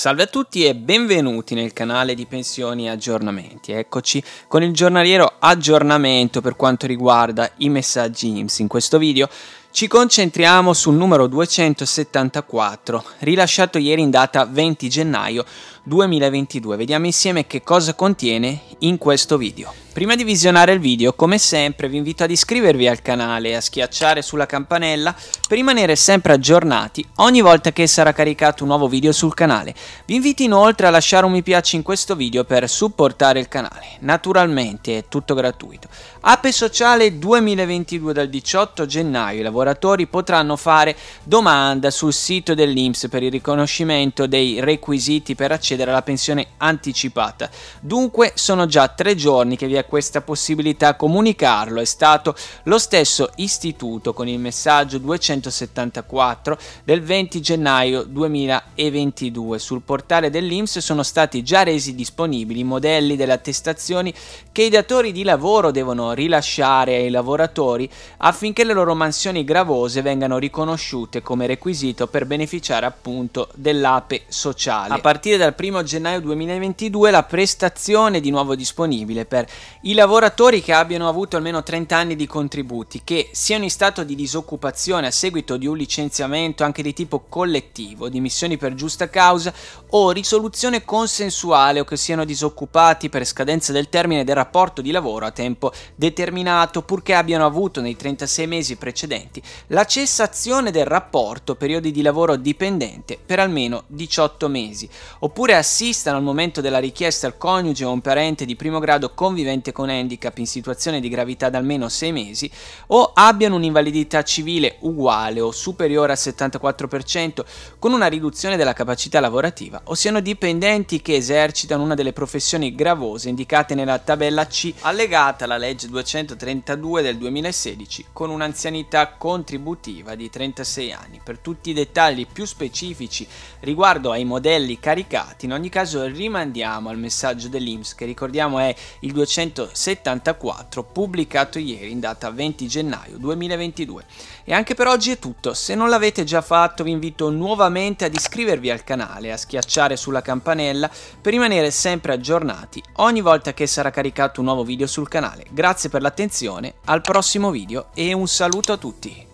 Salve a tutti e benvenuti nel canale di Pensioni e Aggiornamenti. Eccoci con il giornaliero aggiornamento per quanto riguarda i messaggi IMS. In questo video ci concentriamo sul numero 274 rilasciato ieri in data 20 gennaio 2022. Vediamo insieme che cosa contiene in questo video. Prima di visionare il video, come sempre, vi invito ad iscrivervi al canale e a schiacciare sulla campanella per rimanere sempre aggiornati ogni volta che sarà caricato un nuovo video sul canale. Vi invito inoltre a lasciare un mi piace in questo video per supportare il canale. Naturalmente è tutto gratuito. Ape Sociale 2022 dal 18 gennaio i lavoratori potranno fare domanda sul sito dell'Inps per il riconoscimento dei requisiti per accedere alla pensione anticipata. Dunque sono già tre giorni che vi è questa possibilità a comunicarlo è stato lo stesso istituto con il messaggio 274 del 20 gennaio 2022. Sul portale dell'Inps sono stati già resi disponibili i modelli delle attestazioni che i datori di lavoro devono rilasciare ai lavoratori affinché le loro mansioni gravose vengano riconosciute come requisito per beneficiare appunto dell'APE sociale. A partire dal 1 gennaio 2022 la prestazione è di nuovo disponibile per i lavoratori che abbiano avuto almeno 30 anni di contributi, che siano in stato di disoccupazione a seguito di un licenziamento anche di tipo collettivo, dimissioni per giusta causa o risoluzione consensuale o che siano disoccupati per scadenza del termine del rapporto di lavoro a tempo determinato, purché abbiano avuto nei 36 mesi precedenti la cessazione del rapporto periodi di lavoro dipendente per almeno 18 mesi, oppure assistano al momento della richiesta al coniuge o un parente di primo grado convivente gente con handicap in situazione di gravità da almeno 6 mesi o abbiano un'invalidità civile uguale o superiore al 74% con una riduzione della capacità lavorativa o siano dipendenti che esercitano una delle professioni gravose indicate nella tabella C allegata alla legge 232 del 2016 con un'anzianità contributiva di 36 anni. Per tutti i dettagli più specifici riguardo ai modelli caricati in ogni caso rimandiamo al messaggio dell'Inps che ricordiamo è il 200 1974, pubblicato ieri in data 20 gennaio 2022. E anche per oggi è tutto, se non l'avete già fatto vi invito nuovamente ad iscrivervi al canale, a schiacciare sulla campanella per rimanere sempre aggiornati ogni volta che sarà caricato un nuovo video sul canale. Grazie per l'attenzione, al prossimo video e un saluto a tutti!